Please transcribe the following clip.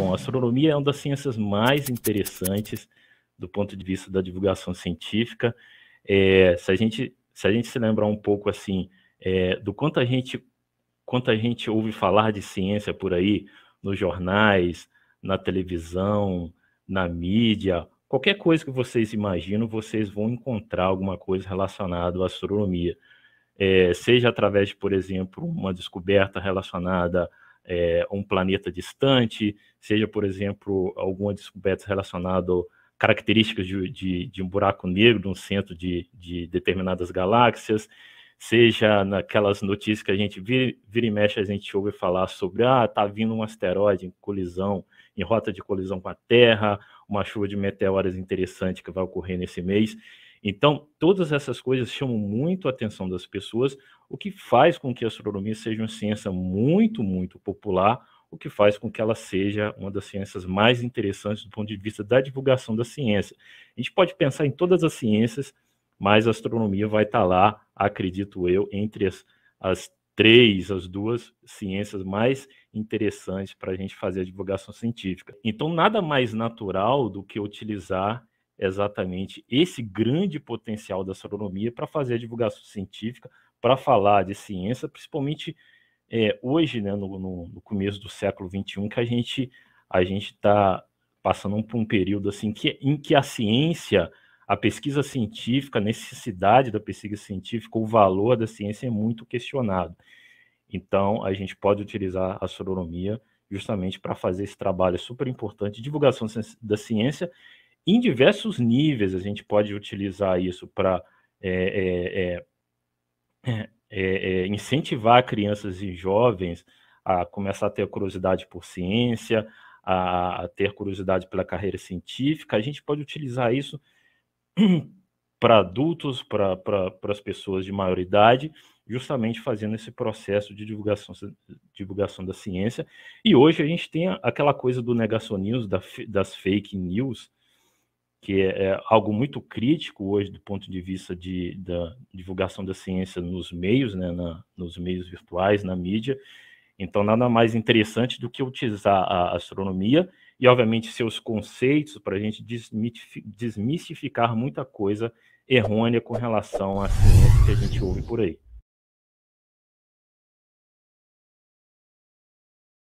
bom, a astronomia é uma das ciências mais interessantes do ponto de vista da divulgação científica. É, se, a gente, se a gente se lembrar um pouco assim é, do quanto a gente quanto a gente ouve falar de ciência por aí nos jornais, na televisão, na mídia, qualquer coisa que vocês imaginam, vocês vão encontrar alguma coisa relacionada à astronomia. É, seja através de, por exemplo, uma descoberta relacionada é, um planeta distante, seja, por exemplo, alguma descoberta relacionada a características de, de, de, um buraco negro no centro de, de determinadas galáxias, seja naquelas notícias que a gente vira, vira e mexe, a gente ouve falar sobre, ah, tá vindo um asteroide em colisão, em rota de colisão com a Terra, uma chuva de meteoras interessante que vai ocorrer nesse mês. Então, todas essas coisas chamam muito a atenção das pessoas, o que faz com que a astronomia seja uma ciência muito, muito popular, o que faz com que ela seja uma das ciências mais interessantes do ponto de vista da divulgação da ciência. A gente pode pensar em todas as ciências, mas a astronomia vai estar tá lá, acredito eu, entre as, as três, as duas ciências mais interessantes para a gente fazer a divulgação científica. Então, nada mais natural do que utilizar exatamente esse grande potencial da astronomia para fazer a divulgação científica, para falar de ciência, principalmente é, hoje, né, no, no, no, começo do século XXI, que a gente a gente está passando por um período assim que, em que a ciência, a pesquisa científica, a necessidade da pesquisa científica, o valor da ciência é muito questionado. Então, a gente pode utilizar a astronomia justamente para fazer esse trabalho super importante de divulgação da ciência em diversos níveis, a gente pode utilizar isso para é, é, incentivar crianças e jovens a começar a ter curiosidade por ciência, a, a ter curiosidade pela carreira científica. A gente pode utilizar isso para adultos, para as pessoas de maior idade, justamente fazendo esse processo de divulgação, divulgação da ciência. E hoje a gente tem aquela coisa do negacionismo, da, das fake news, que é, é algo muito crítico hoje do ponto de vista de, da divulgação da ciência nos meios, né, na, nos meios virtuais, na mídia. Então, nada mais interessante do que utilizar a astronomia e, obviamente, seus conceitos para a gente desmistificar muita coisa errônea com relação à ciência que a gente ouve por aí.